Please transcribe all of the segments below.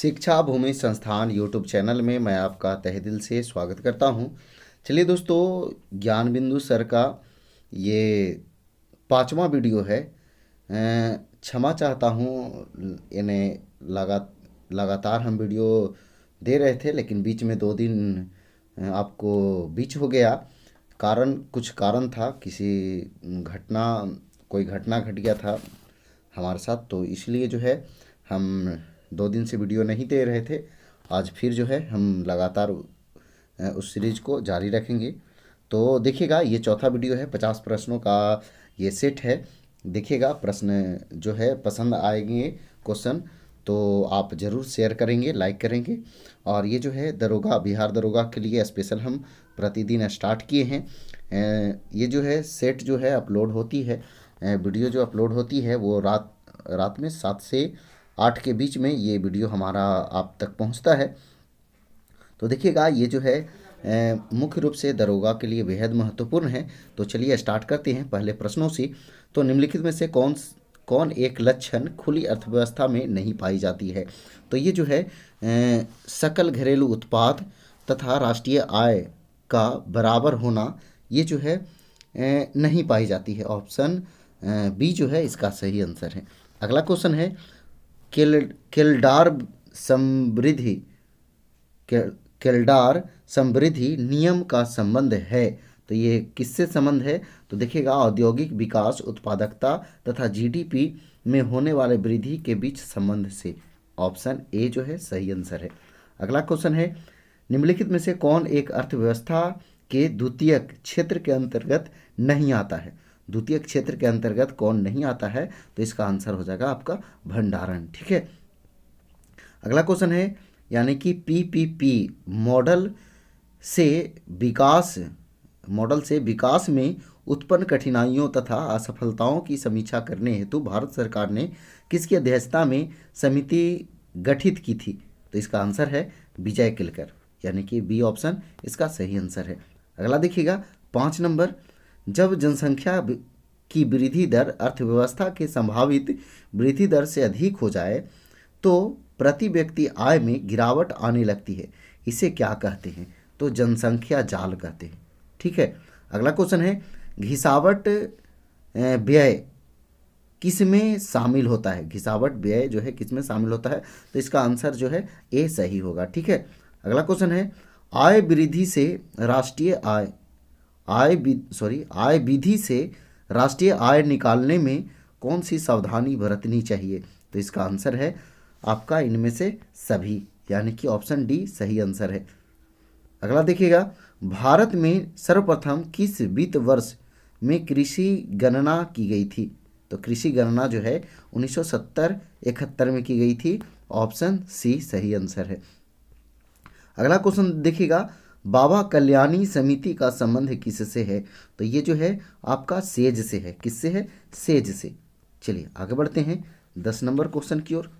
शिक्षा भूमि संस्थान YouTube channel में मैं आपका तहदिल दिल से स्वागत करता हूं चलिए दोस्तों ज्ञान बिंदु सर का ये पाँचवा वीडियो है क्षमा चाहता हूं इन्हें लगा लगातार हम वीडियो दे रहे थे लेकिन बीच में दो दिन आपको बीच हो गया कारण कुछ कारण था किसी घटना कोई घटना घट गया था हमारे साथ तो इसलिए जो है हम दो दिन से वीडियो नहीं दे रहे थे आज फिर जो है हम लगातार उस सीरीज को जारी रखेंगे तो देखिएगा ये चौथा वीडियो है पचास प्रश्नों का ये सेट है देखिएगा प्रश्न जो है पसंद आएंगे क्वेश्चन तो आप ज़रूर शेयर करेंगे लाइक करेंगे और ये जो है दरोगा बिहार दरोगा के लिए स्पेशल हम प्रतिदिन स्टार्ट किए हैं ये जो है सेट जो है अपलोड होती है वीडियो जो अपलोड होती है वो रात रात में सात से आठ के बीच में ये वीडियो हमारा आप तक पहुंचता है तो देखिएगा ये जो है मुख्य रूप से दरोगा के लिए बेहद महत्वपूर्ण है तो चलिए स्टार्ट करते हैं पहले प्रश्नों से तो निम्नलिखित में से कौन कौन एक लक्षण खुली अर्थव्यवस्था में नहीं पाई जाती है तो ये जो है सकल घरेलू उत्पाद तथा राष्ट्रीय आय का बराबर होना ये जो है नहीं पाई जाती है ऑप्शन बी जो है इसका सही आंसर है अगला क्वेश्चन है किल किल्डार समृद्धि केलडार समृद्धि नियम का संबंध है तो ये किससे संबंध है तो देखिएगा औद्योगिक विकास उत्पादकता तथा जीडीपी में होने वाले वृद्धि के बीच संबंध से ऑप्शन ए जो है सही आंसर है अगला क्वेश्चन है निम्नलिखित में से कौन एक अर्थव्यवस्था के द्वितीयक क्षेत्र के अंतर्गत नहीं आता है द्वितीय क्षेत्र के अंतर्गत कौन नहीं आता है तो इसका आंसर हो जाएगा आपका भंडारण ठीक है अगला क्वेश्चन है यानी कि पीपीपी मॉडल से विकास मॉडल से विकास में उत्पन्न कठिनाइयों तथा असफलताओं की समीक्षा करने हेतु भारत सरकार ने किसकी अध्यक्षता में समिति गठित की थी तो इसका आंसर है विजय किलकर यानी कि बी ऑप्शन इसका सही आंसर है अगला देखिएगा पाँच नंबर जब जनसंख्या की वृद्धि दर अर्थव्यवस्था के संभावित वृद्धि दर से अधिक हो जाए तो प्रति व्यक्ति आय में गिरावट आने लगती है इसे क्या कहते हैं तो जनसंख्या जाल कहते हैं ठीक है अगला क्वेश्चन है घिसावट व्यय किस में शामिल होता है घिसावट व्यय जो है किस में शामिल होता है तो इसका आंसर जो है ए सही होगा ठीक है अगला क्वेश्चन है आय वृद्धि से राष्ट्रीय आय आय सॉरी आय विधि से राष्ट्रीय आय निकालने में कौन सी सावधानी बरतनी चाहिए तो इसका आंसर है आपका इनमें से सभी यानी कि ऑप्शन डी सही आंसर है अगला देखिएगा भारत में सर्वप्रथम किस वित्त वर्ष में कृषि गणना की गई थी तो कृषि गणना जो है 1970 71 में की गई थी ऑप्शन सी सही आंसर है अगला क्वेश्चन देखिएगा बाबा कल्याणी समिति का संबंध किससे है तो ये जो है आपका सेज से है किससे है सेज से चलिए आगे बढ़ते हैं दस नंबर क्वेश्चन की ओर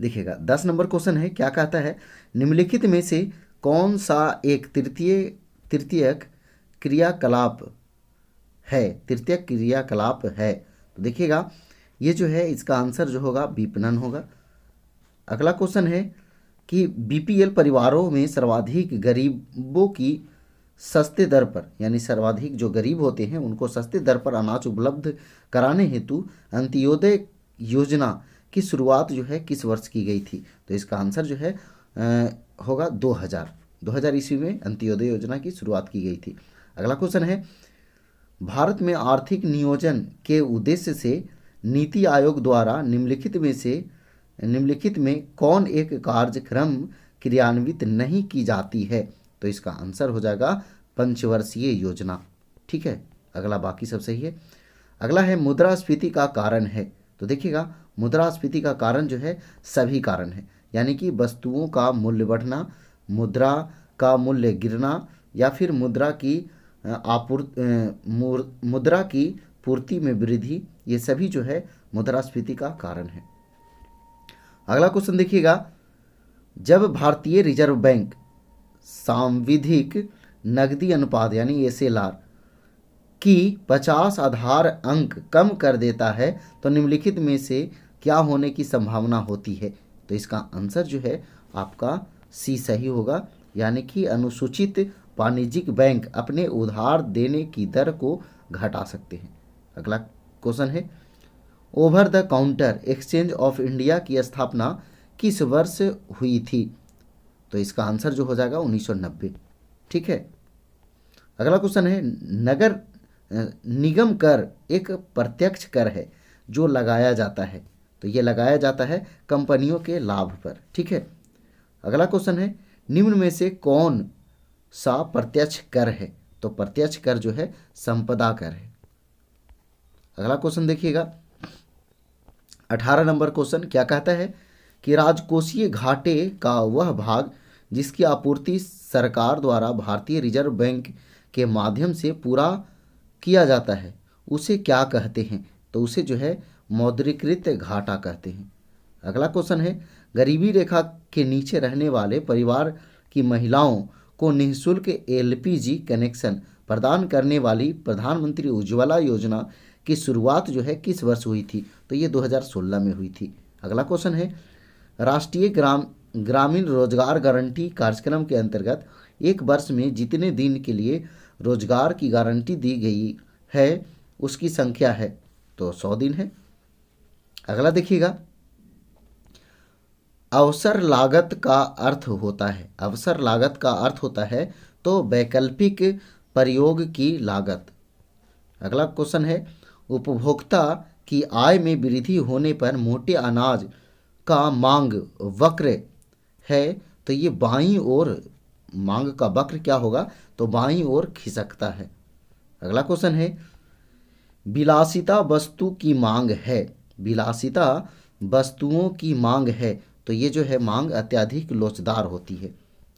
देखिएगा दस नंबर क्वेश्चन है क्या कहता है निम्नलिखित में से कौन सा एक तृतीय तृतीयक क्रियाकलाप है तृतीय क्रियाकलाप है तो देखिएगा ये जो है इसका आंसर जो होगा विपणन होगा अगला क्वेश्चन है कि बीपीएल परिवारों में सर्वाधिक गरीबों की सस्ते दर पर यानी सर्वाधिक जो गरीब होते हैं उनको सस्ते दर पर अनाज उपलब्ध कराने हेतु अंत्योदय योजना की शुरुआत जो है किस वर्ष की गई थी तो इसका आंसर जो है आ, होगा 2000 2000 ईस्वी में अंत्योदय योजना की शुरुआत की गई थी अगला क्वेश्चन है भारत में आर्थिक नियोजन के उद्देश्य से नीति आयोग द्वारा निम्नलिखित में से निम्नलिखित में कौन एक कार्यक्रम क्रियान्वित नहीं की जाती है तो इसका आंसर हो जाएगा पंचवर्षीय योजना ठीक है अगला बाकी सब सही है अगला है मुद्रास्फीति का कारण है तो देखिएगा मुद्रास्फीति का कारण जो है सभी कारण है यानी कि वस्तुओं का मूल्य बढ़ना मुद्रा का मूल्य गिरना या फिर मुद्रा की आपूर्ति मुद्रा की पूर्ति में वृद्धि ये सभी जो है मुद्रास्फीति का कारण है अगला क्वेश्चन देखिएगा जब भारतीय रिजर्व बैंक सांविधिक नकदी अनुपात यानी एस की 50 आधार अंक कम कर देता है तो निम्नलिखित में से क्या होने की संभावना होती है तो इसका आंसर जो है आपका सी सही होगा यानी कि अनुसूचित वाणिज्यिक बैंक अपने उधार देने की दर को घटा सकते हैं अगला क्वेश्चन है over the counter exchange of India की स्थापना किस वर्ष हुई थी तो इसका आंसर जो हो जाएगा 1990 ठीक है अगला क्वेश्चन है नगर निगम कर एक प्रत्यक्ष कर है जो लगाया जाता है तो यह लगाया जाता है कंपनियों के लाभ पर ठीक है अगला क्वेश्चन है निम्न में से कौन सा प्रत्यक्ष कर है तो प्रत्यक्ष कर जो है संपदा कर है अगला क्वेश्चन देखिएगा अठारह नंबर क्वेश्चन क्या कहता है कि राजकोषीय घाटे का वह भाग जिसकी आपूर्ति सरकार द्वारा भारतीय रिजर्व बैंक के माध्यम से पूरा किया जाता है उसे क्या कहते हैं तो उसे जो है मौद्रीकृत घाटा कहते हैं अगला क्वेश्चन है गरीबी रेखा के नीचे रहने वाले परिवार की महिलाओं को निःशुल्क एलपीजी कनेक्शन प्रदान करने वाली प्रधानमंत्री उज्ज्वला योजना की शुरुआत जो है किस वर्ष हुई थी तो ये 2016 में हुई थी अगला क्वेश्चन है राष्ट्रीय ग्राम ग्रामीण रोजगार गारंटी कार्यक्रम के अंतर्गत एक वर्ष में जितने दिन के लिए रोजगार की गारंटी दी गई है उसकी संख्या है तो सौ दिन है अगला देखिएगा अवसर लागत का अर्थ होता है अवसर लागत का अर्थ होता है तो वैकल्पिक प्रयोग की लागत अगला क्वेश्चन है उपभोक्ता की आय में वृद्धि होने पर मोटे अनाज का मांग वक्र है तो ये बाई ओर मांग का वक्र क्या होगा तो बाई ओर खिसकता है अगला क्वेश्चन है विलासिता वस्तु की मांग है विलासिता वस्तुओं की मांग है तो ये जो है मांग अत्यधिक लोचदार होती है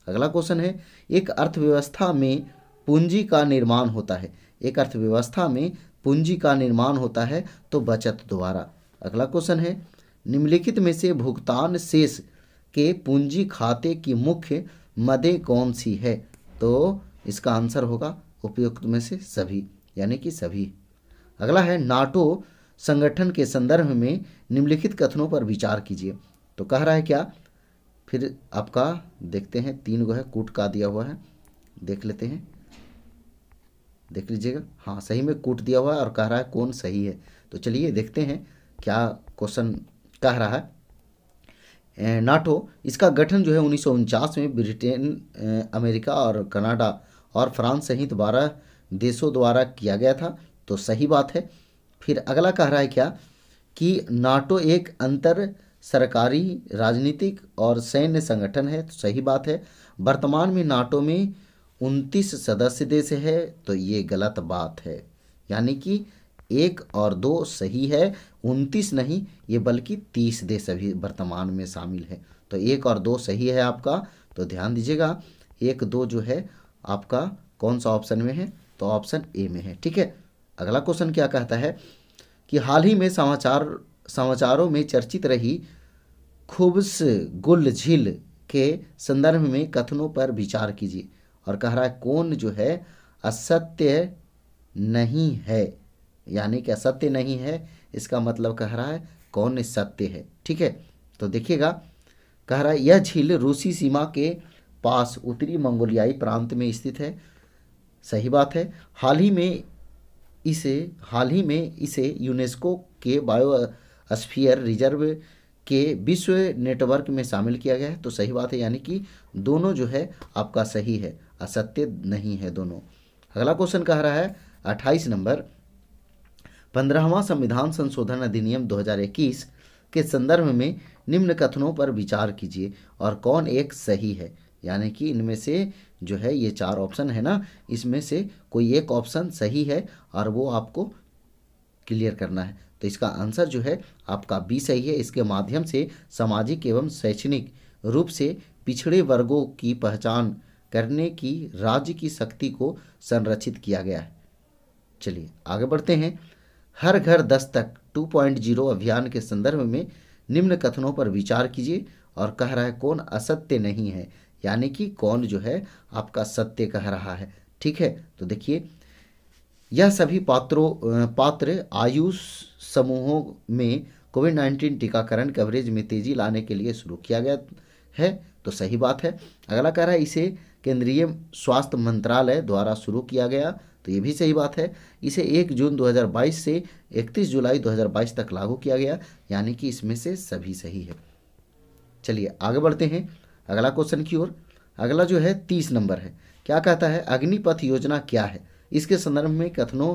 अगला क्वेश्चन है एक अर्थव्यवस्था में पूंजी का निर्माण होता है एक अर्थव्यवस्था में पूंजी का निर्माण होता है तो बचत द्वारा अगला क्वेश्चन है निम्नलिखित में से भुगतान शेष के पूंजी खाते की मुख्य मदे कौन सी है तो इसका आंसर होगा उपयुक्त में से सभी यानी कि सभी अगला है नाटो संगठन के संदर्भ में निम्नलिखित कथनों पर विचार कीजिए तो कह रहा है क्या फिर आपका देखते हैं तीन गो है कूट का दिया हुआ है देख लेते हैं देख लीजिएगा हाँ सही में कूट दिया हुआ है और कह रहा है कौन सही है तो चलिए देखते हैं क्या क्वेश्चन कह रहा है नाटो इसका गठन जो है उन्नीस में ब्रिटेन अमेरिका और कनाडा और फ्रांस सहित बारह देशों द्वारा किया गया था तो सही बात है फिर अगला कह रहा है क्या कि नाटो एक अंतर सरकारी राजनीतिक और सैन्य संगठन है तो सही बात है वर्तमान में नाटो में उनतीस सदस्य देश है तो ये गलत बात है यानी कि एक और दो सही है उनतीस नहीं ये बल्कि तीस देश अभी वर्तमान में शामिल है तो एक और दो सही है आपका तो ध्यान दीजिएगा एक दो जो है आपका कौन सा ऑप्शन में है तो ऑप्शन ए में है ठीक है अगला क्वेश्चन क्या कहता है कि हाल ही में समाचार समाचारों में चर्चित रही खुबस गुल झील के संदर्भ में कथनों पर विचार कीजिए और कह रहा है कौन जो है असत्य नहीं है यानी कि असत्य नहीं है इसका मतलब कह रहा है कौन सत्य है ठीक है तो देखिएगा कह रहा है यह झील रूसी सीमा के पास उत्तरी मंगोलियाई प्रांत में स्थित है सही बात है हाल ही में इसे हाल ही में इसे यूनेस्को के बायोस्फीयर रिजर्व के विश्व नेटवर्क में शामिल किया गया है तो सही बात है यानी कि दोनों जो है आपका सही है असत्य नहीं है दोनों अगला क्वेश्चन कह रहा है अट्ठाईस नंबर पंद्रहवा संविधान संशोधन अधिनियम 2021 के संदर्भ में निम्न कथनों पर विचार कीजिए और कौन एक सही है यानी कि इनमें से जो है ये चार ऑप्शन है ना इसमें से कोई एक ऑप्शन सही है और वो आपको क्लियर करना है तो इसका आंसर जो है आपका बी सही है इसके माध्यम से सामाजिक एवं शैक्षणिक रूप से पिछड़े वर्गों की पहचान करने की राज्य की शक्ति को संरक्षित किया गया है चलिए आगे बढ़ते हैं हर घर दस तक 2.0 अभियान के संदर्भ में निम्न कथनों पर विचार कीजिए और कह रहा है कौन असत्य नहीं है यानी कि कौन जो है आपका सत्य कह रहा है ठीक है तो देखिए यह सभी पात्रों पात्र आयु समूहों में कोविड नाइन्टीन टीकाकरण कवरेज में तेजी लाने के लिए शुरू किया गया है तो सही बात है अगला कह रहा है इसे केंद्रीय स्वास्थ्य मंत्रालय द्वारा शुरू किया गया तो ये भी सही बात है इसे 1 जून 2022 से 31 जुलाई 2022 तक लागू किया गया यानी कि इसमें से सभी सही है चलिए आगे बढ़ते हैं अगला क्वेश्चन की ओर अगला जो है तीस नंबर है क्या कहता है अग्निपथ योजना क्या है इसके संदर्भ में कथनों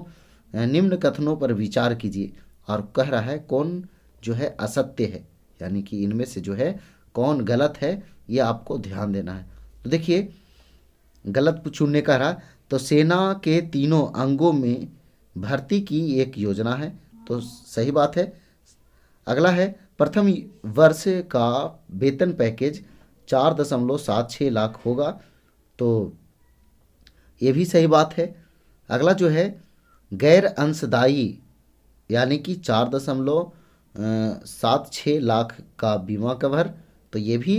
निम्न कथनों पर विचार कीजिए और कह रहा है कौन जो है असत्य है यानी कि इनमें से जो है कौन गलत है ये आपको ध्यान देना है तो देखिए गलत चुनने का रहा तो सेना के तीनों अंगों में भर्ती की एक योजना है तो सही बात है अगला है प्रथम वर्ष का वेतन पैकेज चार दशमलव सात छः लाख होगा तो ये भी सही बात है अगला जो है गैर अंशदायी यानी कि चार दशमलव सात छः लाख का बीमा कवर तो ये भी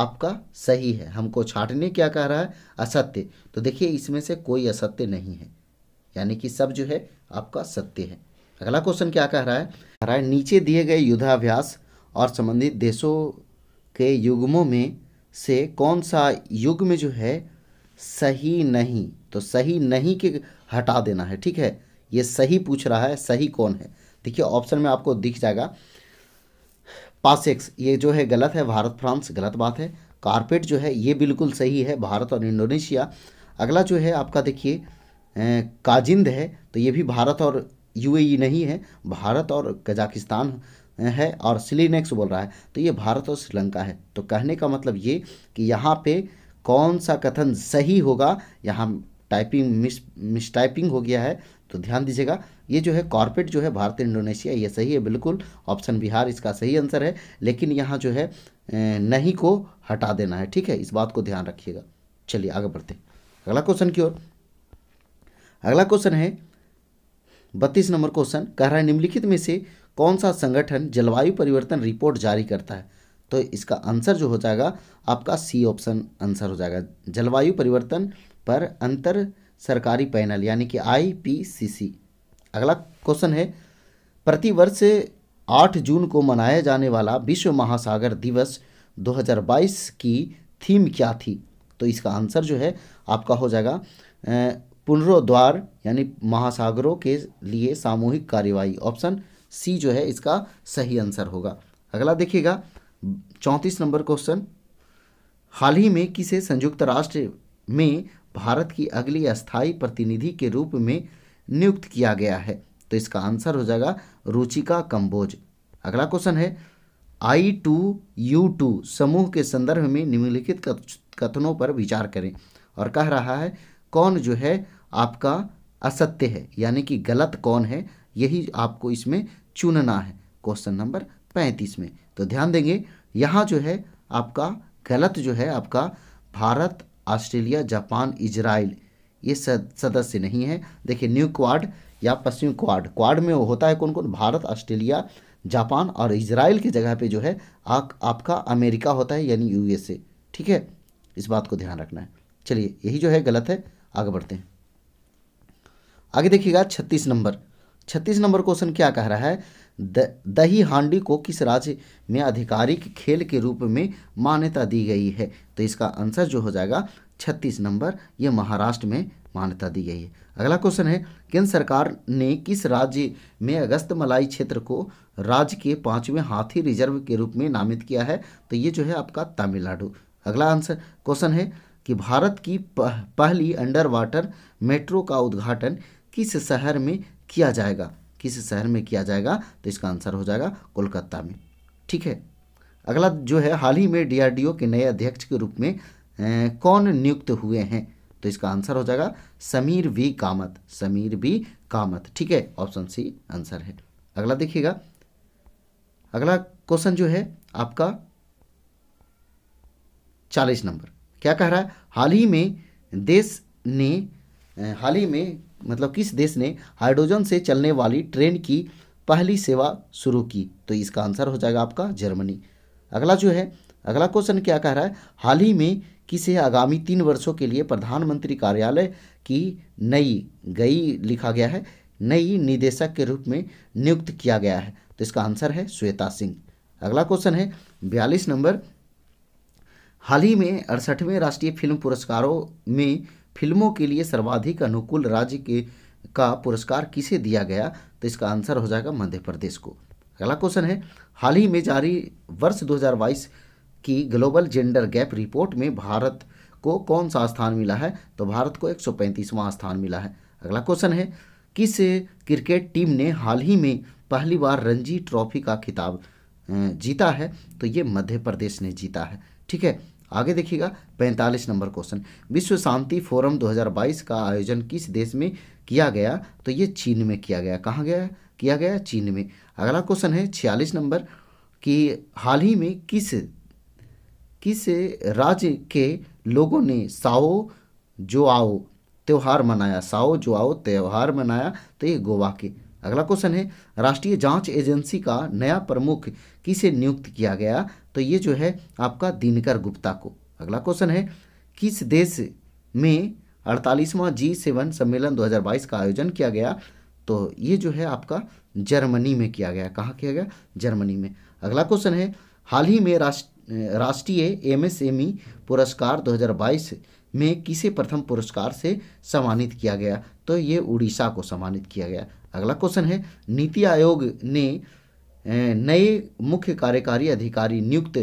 आपका सही है हमको छाटने क्या कह रहा है असत्य तो देखिए इसमें से कोई असत्य नहीं है यानी कि सब जो है आपका सत्य है अगला क्वेश्चन क्या कह रहा है कह रहा है नीचे दिए गए युद्धाभ्यास और संबंधित देशों के युग्मों में से कौन सा युग्म जो है सही नहीं तो सही नहीं के हटा देना है ठीक है ये सही पूछ रहा है सही कौन है देखिए ऑप्शन में आपको दिख जाएगा पासेक्स ये जो है गलत है भारत फ्रांस गलत बात है कारपेट जो है ये बिल्कुल सही है भारत और इंडोनेशिया अगला जो है आपका देखिए काजिंद है तो ये भी भारत और यूएई नहीं है भारत और कजाकिस्तान है और सिलीनेक्स बोल रहा है तो ये भारत और श्रीलंका है तो कहने का मतलब ये कि यहाँ पे कौन सा कथन सही होगा यहाँ टाइपिंग मिस मिस टाइपिंग हो गया है तो ध्यान दीजिएगा ये जो है कॉर्पोरेट जो है भारत इंडोनेशिया ये सही है बिल्कुल ऑप्शन बिहार इसका सही आंसर है लेकिन यहाँ जो है नहीं को हटा देना है ठीक है इस बात को ध्यान रखिएगा चलिए आगे बढ़ते अगला क्वेश्चन की ओर अगला क्वेश्चन है बत्तीस नंबर क्वेश्चन कह रहा है निम्नलिखित में से कौन सा संगठन जलवायु परिवर्तन रिपोर्ट जारी करता है तो इसका आंसर जो हो जाएगा आपका सी ऑप्शन आंसर हो जाएगा जलवायु परिवर्तन पर अंतर सरकारी पैनल यानी कि आईपीसीसी अगला क्वेश्चन है प्रतिवर्ष आठ जून को मनाया जाने वाला विश्व महासागर दिवस 2022 की थीम क्या थी तो इसका आंसर जो है आपका हो जाएगा पुनरोद्वार यानी महासागरों के लिए सामूहिक कार्यवाही ऑप्शन सी जो है इसका सही आंसर होगा अगला देखिएगा चौंतीस नंबर क्वेश्चन हाल ही में किसे संयुक्त राष्ट्र में भारत की अगली अस्थायी प्रतिनिधि के रूप में नियुक्त किया गया है तो इसका आंसर हो जाएगा रुचिका कंबोज अगला क्वेश्चन है आई टू यू टू समूह के संदर्भ में निम्नलिखित कथनों पर विचार करें और कह रहा है कौन जो है आपका असत्य है यानी कि गलत कौन है यही आपको इसमें चुनना है क्वेश्चन नंबर पैंतीस में तो ध्यान देंगे यहाँ जो है आपका गलत जो है आपका भारत ऑस्ट्रेलिया जापान इजराइल ये सदस्य नहीं है देखिए न्यू क्वाड या पश्चिम क्वाड क्वाड में होता है कौन कौन भारत ऑस्ट्रेलिया जापान और इजराइल की जगह पे जो है आ, आपका अमेरिका होता है यानी यूएसए ठीक है इस बात को ध्यान रखना है चलिए यही जो है गलत है आगे बढ़ते हैं आगे देखिएगा छत्तीस नंबर छत्तीस नंबर क्वेश्चन क्या कह रहा है द, दही हांडी को किस राज्य में आधिकारिक खेल के रूप में मान्यता दी गई है तो इसका आंसर जो हो जाएगा छत्तीस नंबर ये महाराष्ट्र में मान्यता दी गई है अगला क्वेश्चन है केंद्र सरकार ने किस राज्य में अगस्त मलाई क्षेत्र को राज्य के पांचवें हाथी रिजर्व के रूप में नामित किया है तो ये जो है आपका तमिलनाडु अगला आंसर क्वेश्चन है कि भारत की पहली अंडर वाटर मेट्रो का उद्घाटन किस शहर में किया जाएगा किस शहर में किया जाएगा तो इसका आंसर हो जाएगा कोलकाता में ठीक है अगला जो है हाल ही में डी के नए अध्यक्ष के रूप में कौन नियुक्त हुए हैं तो इसका आंसर हो जाएगा समीर वी कामत समीर वी कामत ठीक है ऑप्शन सी आंसर है अगला देखिएगा अगला क्वेश्चन जो है आपका चालीस नंबर क्या कह रहा है हाल ही में देश ने हाल ही में मतलब किस देश ने हाइड्रोजन से चलने वाली ट्रेन की पहली सेवा शुरू की तो इसका आंसर हो जाएगा आपका जर्मनी अगला जो है अगला क्वेश्चन क्या कह रहा है हाल ही में किसे आगामी तीन वर्षों के लिए प्रधानमंत्री कार्यालय की नई गई लिखा गया है नई निदेशक के रूप में नियुक्त किया गया है तो इसका आंसर है श्वेता सिंह अगला क्वेश्चन है बयालीस नंबर हाल ही में अड़सठवें राष्ट्रीय फिल्म पुरस्कारों में फिल्मों के लिए सर्वाधिक अनुकूल राज्य के का पुरस्कार किसे दिया गया तो इसका आंसर हो जाएगा मध्य प्रदेश को अगला क्वेश्चन है हाल ही में जारी वर्ष 2022 की ग्लोबल जेंडर गैप रिपोर्ट में भारत को कौन सा स्थान मिला है तो भारत को एक स्थान मिला है अगला क्वेश्चन है किस क्रिकेट टीम ने हाल ही में पहली बार रणजी ट्रॉफी का खिताब जीता है तो ये मध्य प्रदेश ने जीता है ठीक है आगे देखिएगा पैंतालीस नंबर क्वेश्चन विश्व शांति फोरम 2022 का आयोजन किस देश में किया गया तो ये चीन में किया गया कहाँ गया किया गया चीन में अगला क्वेश्चन है छियालीस नंबर कि हाल ही में किस किस राज्य के लोगों ने साओ जो आओ त्यौहार मनाया साओ जो आओ त्यौहार मनाया तो ये गोवा के अगला क्वेश्चन है राष्ट्रीय जांच एजेंसी का नया प्रमुख किसे नियुक्त किया गया तो ये जो है आपका दिनकर गुप्ता को अगला क्वेश्चन है किस देश में अड़तालीसवां जी सेवन सम्मेलन 2022 का आयोजन किया गया तो ये जो है आपका जर्मनी में किया गया कहाँ किया गया जर्मनी में अगला क्वेश्चन है हाल ही में राष्ट्र राष्ट्रीय एमएसएमई पुरस्कार दो में किसे प्रथम पुरस्कार से सम्मानित किया गया तो ये उड़ीसा को सम्मानित किया गया अगला क्वेश्चन है नीति आयोग ने नए मुख्य कार्यकारी अधिकारी नियुक्त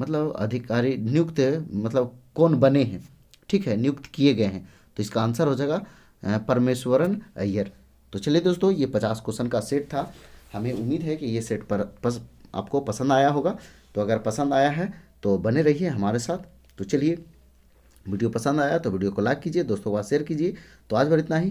मतलब अधिकारी नियुक्त मतलब कौन बने हैं ठीक है नियुक्त किए गए हैं तो इसका आंसर हो जाएगा परमेश्वरन अय्यर तो चलिए दोस्तों ये पचास क्वेश्चन का सेट था हमें उम्मीद है कि ये सेट पर पस, आपको पसंद आया होगा तो अगर पसंद आया है तो बने रहिए हमारे साथ तो चलिए वीडियो पसंद आया तो वीडियो को लाइक कीजिए दोस्तों के साथ शेयर कीजिए तो आज भर इतना ही